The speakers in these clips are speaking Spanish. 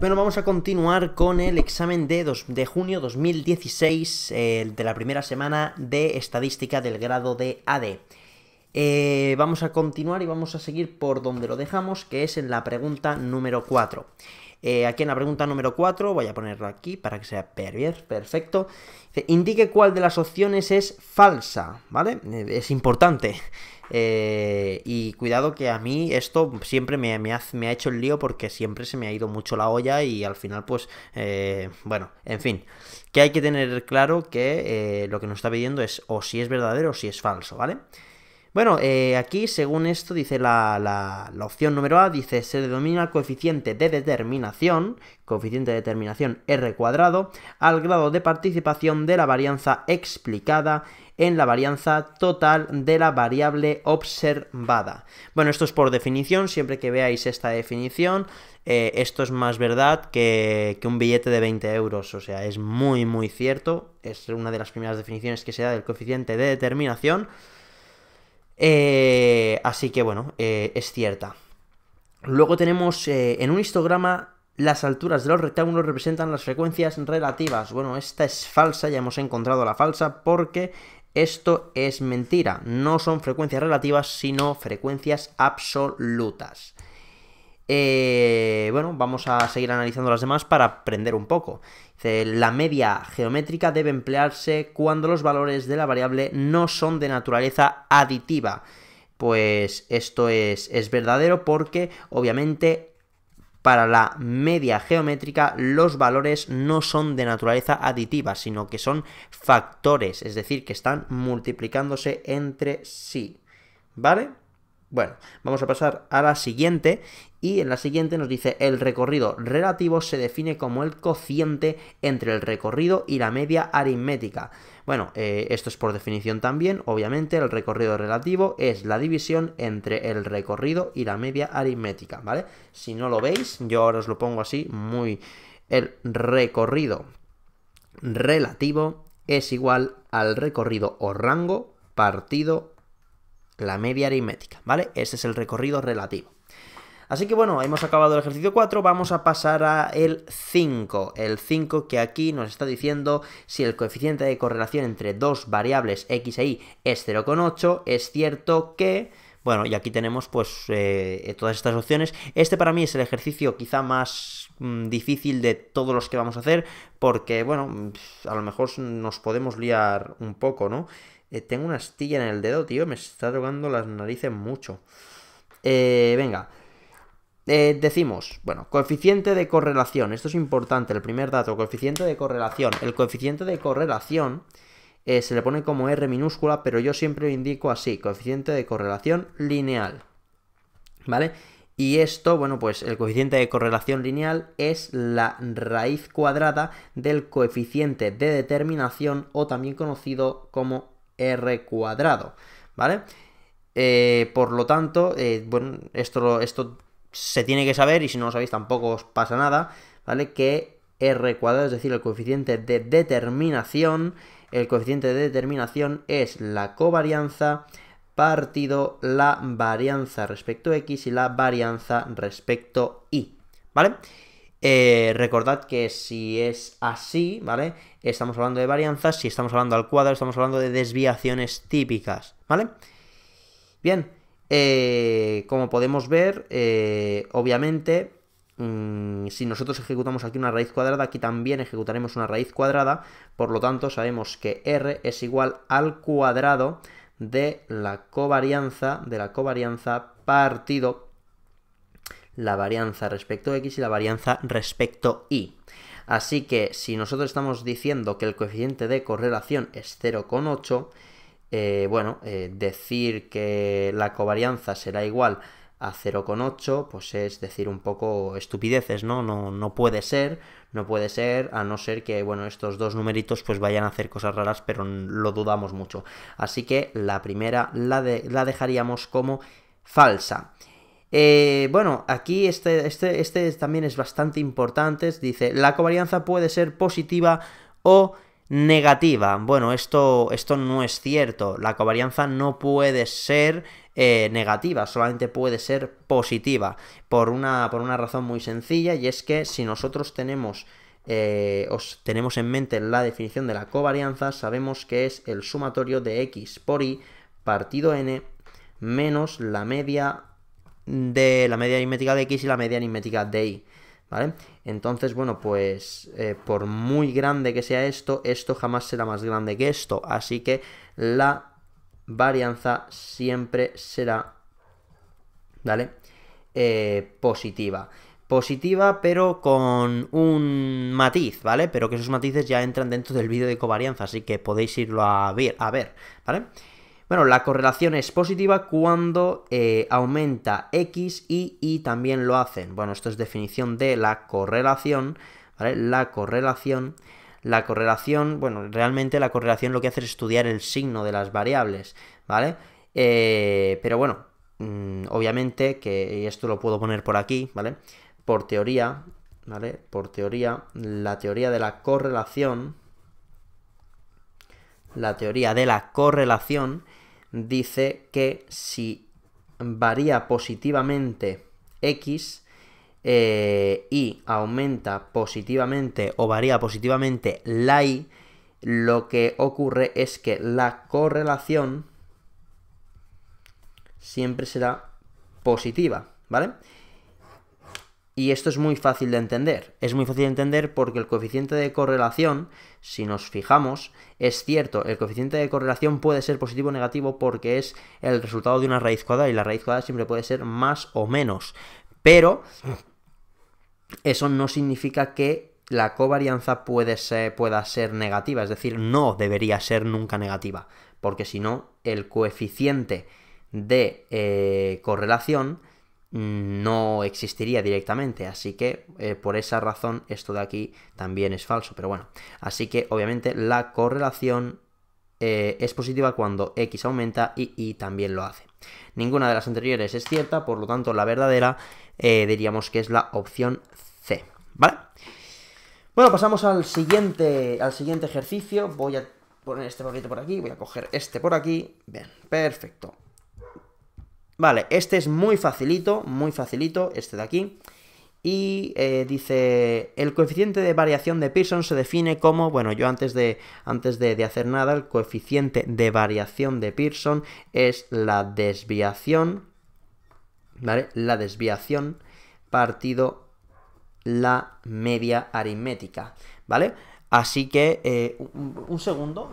Bueno, vamos a continuar con el examen de, de junio 2016, el eh, de la primera semana de estadística del grado de AD. Eh, vamos a continuar y vamos a seguir por donde lo dejamos, que es en la pregunta número 4. Eh, aquí en la pregunta número 4, voy a ponerla aquí para que sea perfecto. indique cuál de las opciones es falsa, ¿vale? Es importante. Eh, y cuidado que a mí esto siempre me, ha, hecho el lío porque siempre se me ha ido mucho la olla y al final pues eh, bueno, en fin, que hay que tener claro que eh, lo que nos está pidiendo es o si es verdadero o si es falso, ¿vale? Bueno, eh, aquí según esto dice la, opción número A, dice se denomina coeficiente de determinación, coeficiente de determinación R cuadrado, al grado de participación de la varianza explicada en la varianza total de la variable observada. Bueno, esto es por definición, siempre que veáis esta definición, eh, esto es más verdad que, que un billete de 20 euros, o sea, es muy muy cierto, es una de las primeras definiciones que se da del coeficiente de determinación. Eh, así que bueno, eh, es cierta. Luego tenemos eh, en un histograma las alturas de los rectángulos representan las frecuencias relativas. Bueno, esta es falsa, ya hemos encontrado la falsa porque esto es mentira. No son frecuencias relativas, sino frecuencias absolutas. Eh, bueno, vamos a seguir analizando las demás para aprender un poco. la media geométrica debe emplearse cuando los valores de la variable no son de naturaleza aditiva. Pues esto es, es verdadero porque obviamente para la media geométrica los valores no son de naturaleza aditiva, sino que son factores, es decir, que están multiplicándose entre sí. ¿Vale? Bueno, vamos a pasar a la siguiente y en la siguiente nos dice el recorrido relativo se define como el cociente entre el recorrido y la media aritmética. Bueno, eh, esto es por definición también, obviamente el recorrido relativo es la división entre el recorrido y la media aritmética, ¿vale? Si no lo veis, yo ahora os lo pongo así muy... El recorrido relativo es igual al recorrido o rango partido la media aritmética, ¿vale? Ese es el recorrido relativo. Así que bueno, hemos acabado el ejercicio 4, vamos a pasar a el 5. El 5 que aquí nos está diciendo si el coeficiente de correlación entre dos variables x e y es 0,8, es cierto que... Bueno, y aquí tenemos pues eh, todas estas opciones. Este para mí es el ejercicio quizá más mm, difícil de todos los que vamos a hacer porque, bueno, a lo mejor nos podemos liar un poco, ¿no? Eh, tengo una astilla en el dedo, tío. Me está drogando las narices mucho. Eh, venga. Eh, decimos, bueno, coeficiente de correlación. Esto es importante, el primer dato, coeficiente de correlación. El coeficiente de correlación se le pone como R minúscula, pero yo siempre lo indico así, coeficiente de correlación lineal. ¿Vale? Y esto, bueno, pues el coeficiente de correlación lineal es la raíz cuadrada del coeficiente de determinación o también conocido como r cuadrado, ¿vale? Eh, por lo tanto, eh, bueno, esto, esto se tiene que saber y si no lo sabéis tampoco os pasa nada, ¿vale? Que r cuadrado, es decir, el coeficiente de determinación, el coeficiente de determinación es la covarianza partido la varianza respecto a x y la varianza respecto y, ¿vale? Eh, recordad que si es así, ¿vale? Estamos hablando de varianzas, si estamos hablando al cuadro, estamos hablando de desviaciones típicas, ¿vale? Bien, eh, como podemos ver, eh, obviamente, mm, si nosotros ejecutamos aquí una raíz cuadrada, aquí también ejecutaremos una raíz cuadrada, por lo tanto sabemos que R es igual al cuadrado de la covarianza, de la covarianza partido la varianza respecto a x y la varianza respecto y. Así que si nosotros estamos diciendo que el coeficiente de correlación es 0,8, eh, bueno, eh, decir que la covarianza será igual a 0,8, pues es decir un poco estupideces, ¿no? ¿no? No puede ser, no puede ser, a no ser que, bueno, estos dos numeritos pues vayan a hacer cosas raras, pero lo dudamos mucho. Así que la primera la, la dejaríamos como falsa. Eh, bueno, aquí este, este, este, también es bastante importante. Dice, la covarianza puede ser positiva o negativa. Bueno, esto, esto no es cierto. La covarianza no puede ser eh, negativa, solamente puede ser positiva. Por una, por una razón muy sencilla, y es que si nosotros tenemos... Eh, os tenemos en mente la definición de la covarianza, sabemos que es el sumatorio de x por y partido n menos la media de la media aritmética de x y la media aritmética de y. ¿Vale? Entonces, bueno, pues eh, por muy grande que sea esto, esto jamás será más grande que esto. Así que la varianza siempre será, ¿vale? Eh, positiva. Positiva, pero con un matiz, ¿vale? Pero que esos matices ya entran dentro del vídeo de covarianza, así que podéis irlo a ver, a ver ¿vale? Bueno, la correlación es positiva cuando eh, aumenta X y Y también lo hacen. Bueno, esto es definición de la correlación, ¿vale? La correlación la correlación, bueno, realmente la correlación lo que hace es estudiar el signo de las variables, ¿vale? Eh, pero bueno, mm, obviamente que esto lo puedo poner por aquí, ¿vale? Por teoría, ¿vale? Por teoría, la teoría de la correlación, la teoría de la correlación dice que si varía positivamente X eh, y aumenta positivamente o varía positivamente la Y, lo que ocurre es que la correlación siempre será positiva, ¿vale? Y esto es muy fácil de entender. Es muy fácil de entender porque el coeficiente de correlación, si nos fijamos, es cierto. El coeficiente de correlación puede ser positivo o negativo porque es el resultado de una raíz cuadrada y la raíz cuadrada siempre puede ser más o menos. Pero eso no significa que la covarianza puede pueda ser negativa. Es decir, no debería ser nunca negativa. Porque si no, el coeficiente de eh, correlación no existiría directamente. Así que eh, por esa razón esto de aquí también es falso. Pero bueno, así que obviamente la correlación eh, es positiva cuando x aumenta y y también lo hace. Ninguna de las anteriores es cierta, por lo tanto la verdadera eh, diríamos que es la opción C. ¿Vale? Bueno, pasamos al siguiente, al siguiente ejercicio. Voy a poner este papelito por aquí, voy a coger este por aquí. Bien, perfecto. Vale, este es muy facilito, muy facilito, este de aquí. Y eh, dice, el coeficiente de variación de Pearson se define como, bueno, yo antes, de, antes de, hacer nada, el coeficiente de variación de Pearson es la desviación, ¿vale? La desviación partido la media aritmética, ¿vale? Así que, eh, un, segundo,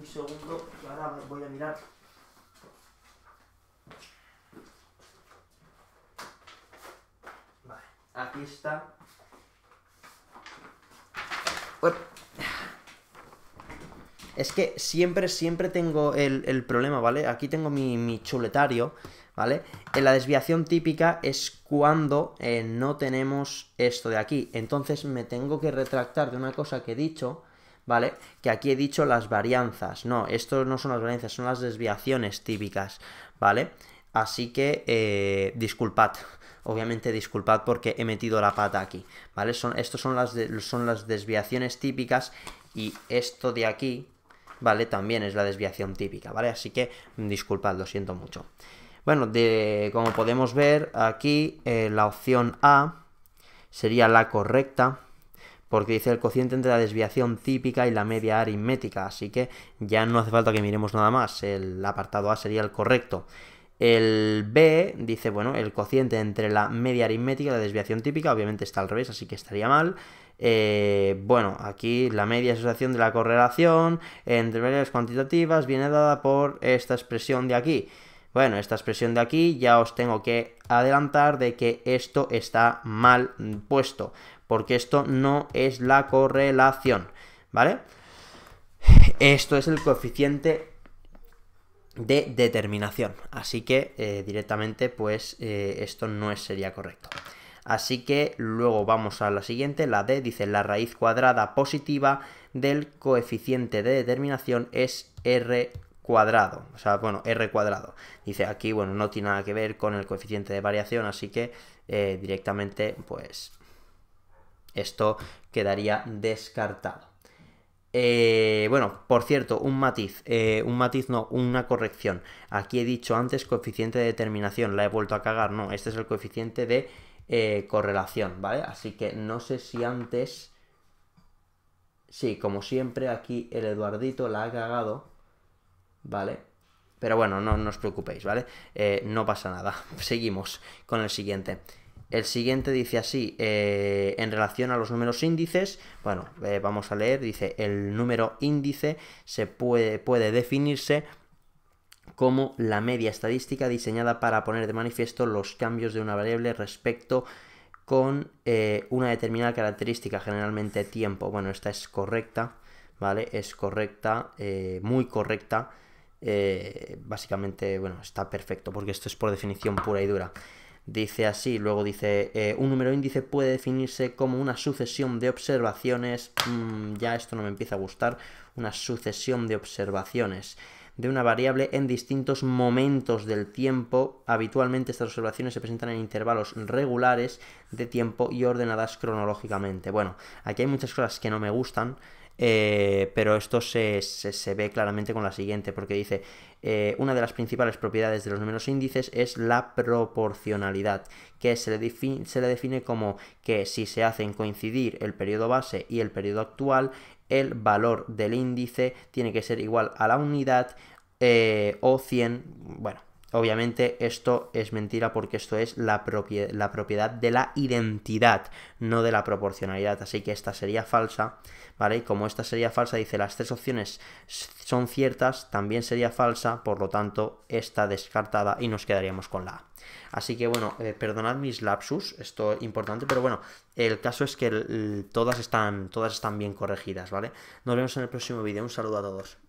un segundo, ahora voy a mirar Aquí está. Es que siempre, siempre tengo el, problema, ¿vale? Aquí tengo mi, chuletario, ¿vale? En eh, la desviación típica es cuando eh, no tenemos esto de aquí. Entonces me tengo que retractar de una cosa que he dicho, ¿vale? Que aquí he dicho las varianzas. No, esto no son las varianzas, son las desviaciones típicas, ¿vale? Así que, eh, disculpad. Obviamente disculpad porque he metido la pata aquí, ¿vale? Son, estos son las, son las desviaciones típicas y esto de aquí, ¿vale? También es la desviación típica, ¿vale? Así que mm, disculpad, lo siento mucho. Bueno, como podemos ver aquí, eh, la opción A sería la correcta, porque dice el cociente entre la desviación típica y la media aritmética, así que ya no hace falta que miremos nada más, el apartado A sería el correcto. El B dice, bueno, el cociente entre la media aritmética y la desviación típica, obviamente está al revés, así que estaría mal. Eh, bueno, aquí la media asociación de la correlación entre variables cuantitativas viene dada por esta expresión de aquí. Bueno, esta expresión de aquí ya os tengo que adelantar de que esto está mal puesto, porque esto no es la correlación, ¿vale? Esto es el coeficiente de determinación. Así que eh, directamente pues eh, esto no sería correcto. Así que luego vamos a la siguiente, la D dice la raíz cuadrada positiva del coeficiente de determinación es R cuadrado, o sea, bueno, R cuadrado. Dice aquí, bueno, no tiene nada que ver con el coeficiente de variación, así que eh, directamente pues esto quedaría descartado. Eh, bueno, por cierto, un matiz, eh, un matiz no, una corrección. Aquí he dicho antes coeficiente de determinación, la he vuelto a cagar, no, este es el coeficiente de eh, correlación, ¿vale? Así que no sé si antes... Sí, como siempre, aquí el Eduardito la ha cagado, ¿vale? Pero bueno, no, no os preocupéis, ¿vale? no pasa nada, seguimos con el siguiente. El siguiente dice así, eh, en relación a los números índices, bueno, eh, vamos a leer, dice, el número índice se puede, puede definirse como la media estadística diseñada para poner de manifiesto los cambios de una variable respecto con eh, una determinada característica, generalmente tiempo. Bueno, esta es correcta, ¿vale? Es correcta, muy correcta. básicamente, bueno, está perfecto porque esto es por definición pura y dura. Dice así, luego dice, eh, un número índice puede definirse como una sucesión de observaciones, mm, ya esto no me empieza a gustar, una sucesión de observaciones de una variable en distintos momentos del tiempo. Habitualmente estas observaciones se presentan en intervalos regulares de tiempo y ordenadas cronológicamente. Bueno, aquí hay muchas cosas que no me gustan, eh, pero esto se, ve claramente con la siguiente, porque dice, eh, una de las principales propiedades de los números índices es la proporcionalidad, que se le, se le define como que si se hacen coincidir el periodo base y el periodo actual, el valor del índice tiene que ser igual a la unidad eh, o 100, bueno, Obviamente esto es mentira porque esto es la, propiedad, la propiedad de la identidad, no de la proporcionalidad. Así que esta sería falsa, ¿vale? Y como esta sería falsa, dice las tres opciones son ciertas, también sería falsa, por lo tanto está descartada y nos quedaríamos con la A. Así que bueno, eh, perdonad mis lapsus, esto es importante, pero bueno, el caso es que todas, están, todas están bien corregidas, ¿vale? Nos vemos en el próximo vídeo, un saludo a todos.